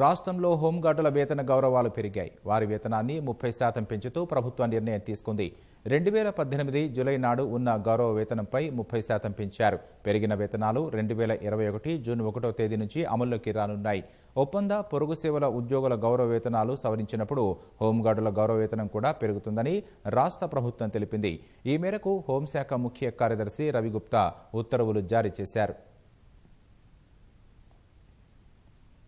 రాష్ట్రంలో హోంగార్డుల వేతన గౌరవాలు పెరిగాయి వారి వేతనాన్ని ముప్పై శాతం పెంచుతూ ప్రభుత్వం నిర్ణయం తీసుకుంది రెండు వేల పద్దెనిమిది జులై నాడు ఉన్న గౌరవ వేతనంపై ముప్పై శాతం పెంచారు పెరిగిన వేతనాలు రెండు వేల ఇరవై ఒకటి జూన్ ఒకటో తేదీ నుంచి అమల్లోకి రానున్నాయి ఒప్పంద పొరుగు సేవల ఉద్యోగుల గౌరవ వేతనాలు సవరించినప్పుడు హోంగార్డుల గౌరవ వేతనం కూడా పెరుగుతుందని రాష్ట్ర ప్రభుత్వం తెలిపింది ఈ మేరకు హోంశాఖ ముఖ్య కార్యదర్శి రవిగుప్తా ఉత్తర్వులు జారీ చేశారు